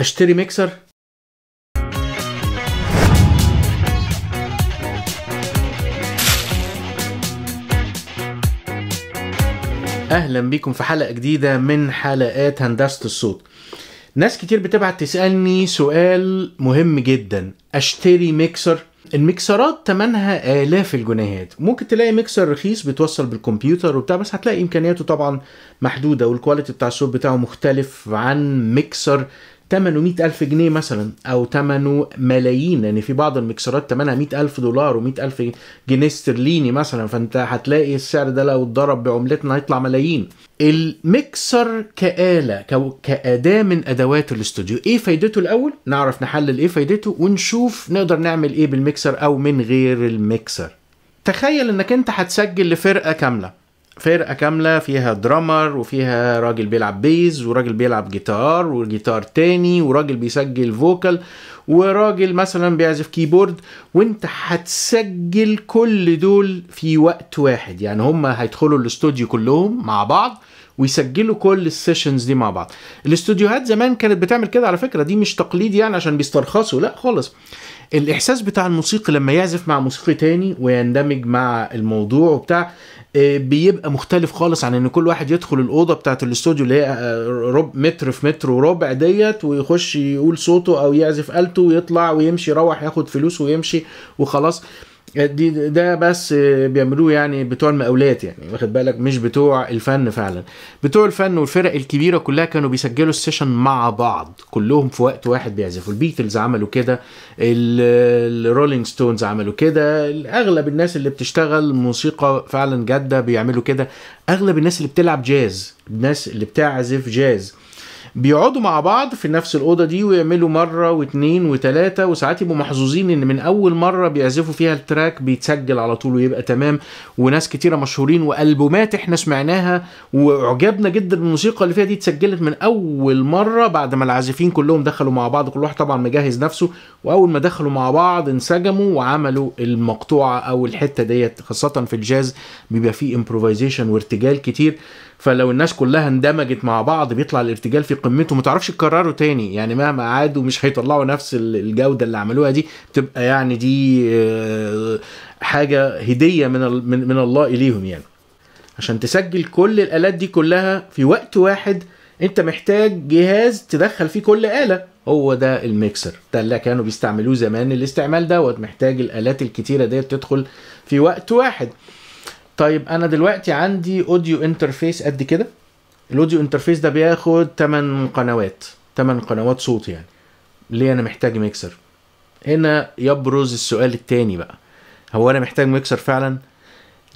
اشتري ميكسر اهلا بيكم في حلقه جديده من حلقات هندسه الصوت ناس كتير بتبعت تسالني سؤال مهم جدا اشتري ميكسر الميكسرات تمنها آلاف الجنيهات ممكن تلاقي ميكسر رخيص بيتوصل بالكمبيوتر وبتاع بس هتلاقي إمكانياته طبعا محدودة والكواليتي بتاع الصوت بتاعه مختلف عن ميكسر ثمنه ألف جنيه مثلا او 8 ملايين لان يعني في بعض المكسرات مئة 100000 دولار و100000 جنيه استرليني مثلا فانت هتلاقي السعر ده لو اتضرب بعملتنا هيطلع ملايين المكسر كآلة كأداة من أدوات الاستوديو إيه فايدته الأول؟ نعرف نحلل إيه فايدته ونشوف نقدر نعمل إيه بالمكسر أو من غير المكسر تخيل إنك أنت هتسجل لفرقة كاملة فرقه كامله فيها درامر وفيها راجل بيلعب بيز وراجل بيلعب جيتار وجيتار تاني وراجل بيسجل فوكال وراجل مثلا بيعزف كيبورد وانت هتسجل كل دول في وقت واحد يعني هم هيدخلوا الاستوديو كلهم مع بعض ويسجلوا كل السيشنز دي مع بعض الاستوديوهات زمان كانت بتعمل كده على فكره دي مش تقليد يعني عشان بيسترخصوا لا خالص الاحساس بتاع الموسيقي لما يعزف مع موسيقي تاني ويندمج مع الموضوع وبتاع آه، بيبقى مختلف خالص عن ان كل واحد يدخل الاوضه بتاعه الاستوديو اللي هي آه، آه، رب متر في متر وربع ديت ويخش يقول صوته او يعزف آلته ويطلع ويمشي يروح ياخد فلوس ويمشي وخلاص دي ده بس بيعملوه يعني بتوع المقاولات يعني واخد بالك مش بتوع الفن فعلا بتوع الفن والفرق الكبيره كلها كانوا بيسجلوا السيشن مع بعض كلهم في وقت واحد بيعزفوا البيتلز عملوا كده الرولينج ستونز عملوا كده اغلب الناس اللي بتشتغل موسيقى فعلا جاده بيعملوا كده اغلب الناس اللي بتلعب جاز الناس اللي بتعزف جاز بيقعدوا مع بعض في نفس الاوضه دي ويعملوا مره واثنين وثلاثه وساعات يبقوا محظوظين ان من اول مره بيعزفوا فيها التراك بيتسجل على طول ويبقى تمام وناس كتيره مشهورين والبومات احنا سمعناها واعجبنا جدا بالموسيقى اللي فيها دي اتسجلت من اول مره بعد ما العازفين كلهم دخلوا مع بعض كل واحد طبعا مجهز نفسه واول ما دخلوا مع بعض انسجموا وعملوا المقطوعه او الحته ديت خاصه في الجاز بيبقى فيه امبروفيزيشن وارتجال كتير فلو الناس كلها اندمجت مع بعض بيطلع الارتجال في قمته ما تعرفش تكرره تاني يعني مهما عادوا مش هيطلعوا نفس الجوده اللي عملوها دي بتبقى يعني دي آه، حاجه هديه من من الله اليهم يعني عشان تسجل كل الالات دي كلها في وقت واحد انت محتاج جهاز تدخل فيه كل اله هو ده الميكسر ده اللي كانوا بيستعملوه زمان الاستعمال دوت محتاج الالات الكتيره ديت تدخل في وقت واحد طيب انا دلوقتي عندي اوديو انترفيس قد كده الاوديو انترفيس ده بياخد 8 قنوات 8 قنوات صوت يعني ليه انا محتاج ميكسر هنا يبرز السؤال التاني بقى هو انا محتاج ميكسر فعلا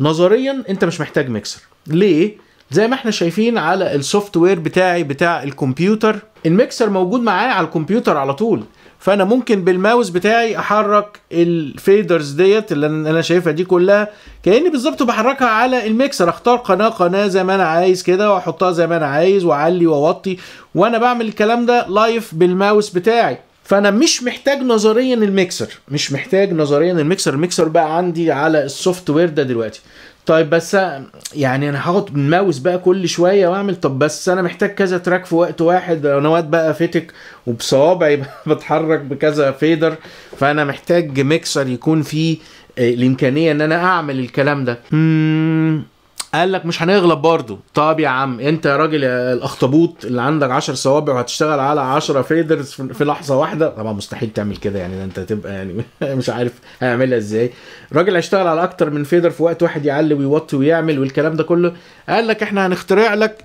نظريا انت مش محتاج ميكسر ليه زي ما احنا شايفين على السوفت وير بتاعي بتاع الكمبيوتر الميكسر موجود معايا على الكمبيوتر على طول فانا ممكن بالماوس بتاعي احرك الفيدرز ديت اللي انا شايفها دي كلها كاني بالظبط بحركها على الميكسر اختار قناه قناه زي ما انا عايز كده واحطها زي ما انا عايز واعلي واوطي وانا بعمل الكلام ده لايف بالماوس بتاعي فانا مش محتاج نظريا الميكسر مش محتاج نظريا الميكسر الميكسر بقى عندي على السوفت وير ده دلوقتي طيب بس يعني انا هاخد الماوس بقى كل شويه واعمل طب بس انا محتاج كذا تراك في وقت واحد انا واد بقى فتك وبصوابعي بتحرك بكذا فيدر فانا محتاج ميكسر يكون فيه آه، الامكانيه ان انا اعمل الكلام ده قال لك مش هنغلب برضه طب يا عم انت يا راجل الاخطبوط اللي عندك 10 صوابع وهتشتغل على 10 فيدرز في لحظه واحده طبعا مستحيل تعمل كده يعني ده انت تبقى يعني مش عارف هيعملها ازاي راجل هيشتغل على اكتر من فيدر في وقت واحد يعلي ويوطي ويعمل والكلام ده كله قال لك احنا هنخترع لك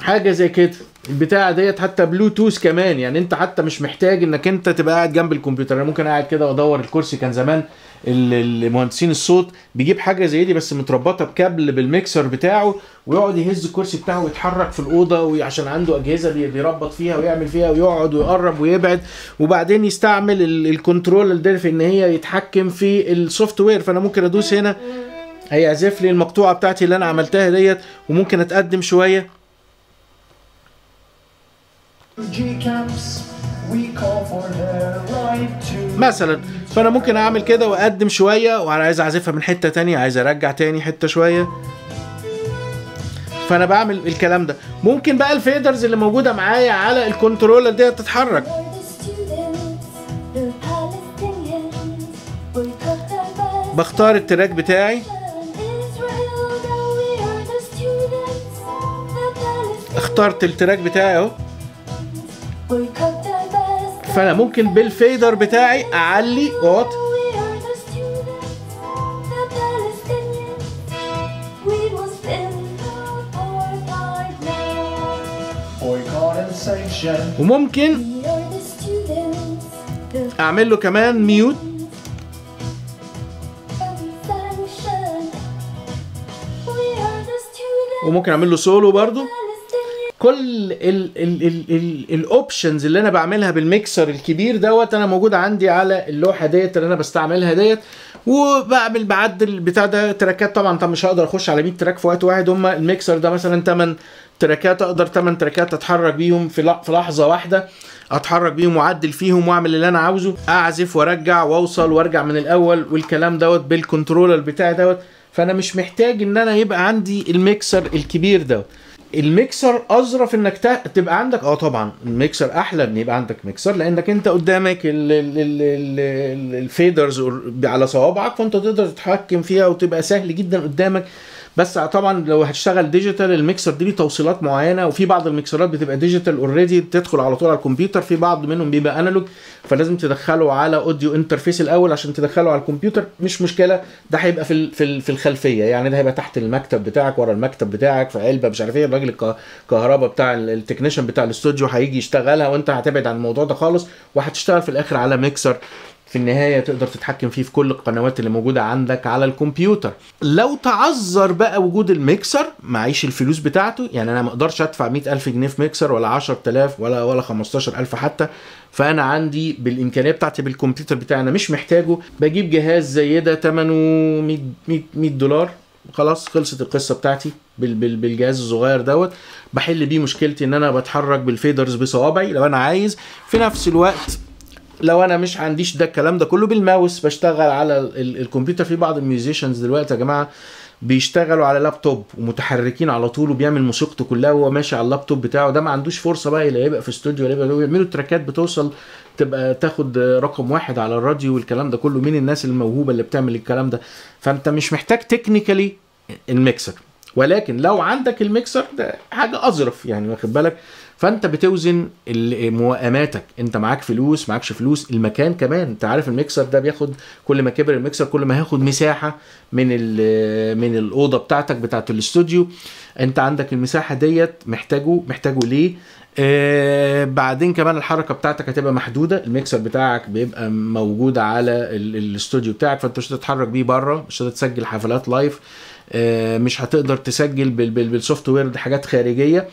حاجه زي كده البتاعه ديت حتى بلوتوث كمان يعني انت حتى مش محتاج انك انت تبقى قاعد جنب الكمبيوتر انا ممكن قاعد كده وادور الكرسي كان زمان المهندسين الصوت بيجيب حاجه زي دي بس متربطه بكابل بالميكسر بتاعه ويقعد يهز الكرسي بتاعه ويتحرك في الاوضه عشان عنده اجهزه بيربط فيها ويعمل فيها ويقعد ويقرب ويبعد وبعدين يستعمل الكنترول ده في ان هي يتحكم في السوفت وير فانا ممكن ادوس هنا هيعزف لي المقطوعه بتاعتي اللي انا عملتها ديت وممكن اتقدم شويه مثلا فانا ممكن اعمل كده واقدم شويه وانا عايز اعزفها من حته تانية عايز ارجع تاني حته شويه فانا بعمل الكلام ده ممكن بقى الفيدرز اللي موجوده معايا على الكنترولر دي تتحرك بختار التراك بتاعي اخترت التراك بتاعي اهو فانا ممكن بالفيدر بتاعي اعلي اوت وممكن اعمل له كمان ميوت وممكن اعمل له سولو برضو كل الاوبشنز اللي انا بعملها بالميكسر الكبير دوت انا موجود عندي على اللوحه ديت اللي انا بستعملها ديت وبعمل بعدل بتاع ده تراكات طبعا طب مش هقدر اخش على 100 تراك في وقت واحد هم الميكسر ده مثلا 8 تراكات اقدر 8 تراكات اتحرك بيهم في في لحظه واحده اتحرك بيهم واعدل فيهم واعمل اللي انا عاوزه اعزف وارجع واوصل وارجع من الاول والكلام دوت بالكنترولر بتاعي دوت فانا مش محتاج ان انا يبقى عندي الميكسر الكبير دوت الميكسر اظرف انك تبقى عندك اه طبعا الميكسر احلى ان يبقى عندك ميكسر لانك انت قدامك الـ الـ الـ الـ الفيدرز على صوابعك فانت تقدر تتحكم فيها وتبقى سهل جدا قدامك بس طبعا لو هتشتغل ديجيتال الميكسر دي ليه توصيلات معينه وفي بعض الميكسرات بتبقى ديجيتال اوريدي بتدخل على طول على الكمبيوتر في بعض منهم بيبقى انالوج فلازم تدخله على اوديو انترفيس الاول عشان تدخله على الكمبيوتر مش مشكله ده هيبقى في في, في الخلفيه يعني ده هيبقى تحت المكتب بتاعك ورا المكتب بتاعك في علبه مش عارف ايه الراجل الكهرباء بتاع التكنيشن بتاع الاستوديو هيجي يشتغلها وانت هتبعد عن الموضوع ده خالص وهتشتغل في الاخر على ميكسر في النهايه تقدر تتحكم فيه في كل القنوات اللي موجوده عندك على الكمبيوتر لو تعذر بقى وجود الميكسر معيش الفلوس بتاعته يعني انا ما اقدرش ادفع ألف جنيه في ميكسر ولا تلاف ولا ولا ألف حتى فانا عندي بالامكانيه بتاعتي بالكمبيوتر بتاعي انا مش محتاجه بجيب جهاز زي ده تمنه 100 100 دولار خلاص خلصت القصه بتاعتي بالجهاز الصغير دوت بحل بيه مشكلتي ان انا بتحرك بالفيدرز بصوابعي لو انا عايز في نفس الوقت لو انا مش عنديش ده الكلام ده كله بالماوس بشتغل على الكمبيوتر في بعض الميوزيشنز دلوقتي يا جماعه بيشتغلوا على لابتوب ومتحركين على طول وبيعمل موسيقته كلها وهو ماشي على اللابتوب بتاعه ده ما عندوش فرصه بقى لا يبقى في استوديو ولا يبقى بيعملوا تراكات بتوصل تبقى تاخد رقم واحد على الراديو والكلام ده كله مين الناس الموهوبه اللي بتعمل الكلام ده فانت مش محتاج تكنيكالي الميكسر ولكن لو عندك الميكسر ده حاجه اظرف يعني واخد بالك فانت بتوزن موائماتك انت معاك فلوس معاكش فلوس المكان كمان انت عارف الميكسر ده بياخد كل ما كبر الميكسر كل ما هياخد مساحه من من الاوضه بتاعتك بتاعه الاستوديو انت عندك المساحه ديت محتاجه محتاجه ليه آه بعدين كمان الحركه بتاعتك هتبقى محدوده الميكسر بتاعك بيبقى موجود على الاستوديو بتاعك فانت مش هتتحرك بيه بره مش هتسجل حفلات لايف آه مش هتقدر تسجل بالسوفت وير حاجات خارجيه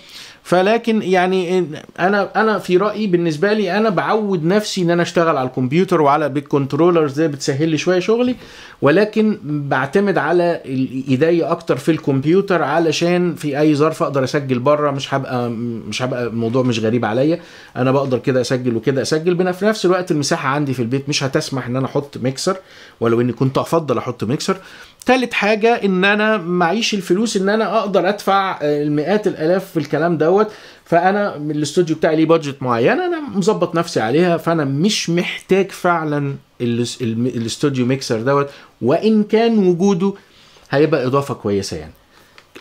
فلكن يعني انا انا في رايي بالنسبه لي انا بعود نفسي ان انا اشتغل على الكمبيوتر وعلى بيت كنترولرز زي بتسهل لي شويه شغلي ولكن بعتمد على ايدي اكتر في الكمبيوتر علشان في اي ظرف اقدر اسجل بره مش هبقى مش هبقى الموضوع مش غريب عليا انا بقدر كده اسجل وكده اسجل في نفس الوقت المساحه عندي في البيت مش هتسمح ان انا احط ميكسر ولو اني كنت افضل احط ميكسر تالت حاجه ان انا معيش الفلوس ان انا اقدر ادفع آه، المئات الالاف في الكلام دوت فانا الاستوديو بتاعي ليه بادجت معينه انا مظبط نفسي عليها فانا مش محتاج فعلا الاستوديو ميكسر دوت وان كان وجوده هيبقى اضافه كويسه يعني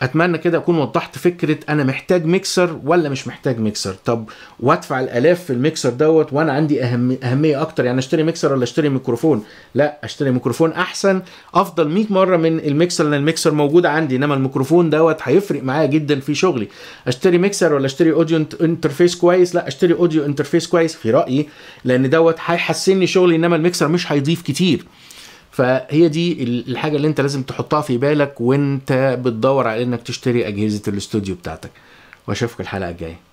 اتمنى كده اكون وضحت فكره انا محتاج ميكسر ولا مش محتاج ميكسر طب وادفع الالاف في الميكسر دوت وانا عندي أهم اهميه اكتر يعني اشتري ميكسر ولا اشتري ميكروفون لا اشتري ميكروفون احسن افضل 100 مره من الميكسر لان الميكسر موجود عندي انما الميكروفون دوت هيفرق معايا جدا في شغلي اشتري ميكسر ولا اشتري اوديو انترفيس كويس لا اشتري اوديو انترفيس كويس في رايي لان دوت هيحسن لي شغلي انما الميكسر مش هيضيف كتير فهي دي الحاجه اللي انت لازم تحطها في بالك وانت بتدور على انك تشتري اجهزه الاستوديو بتاعتك واشوفك الحلقه الجايه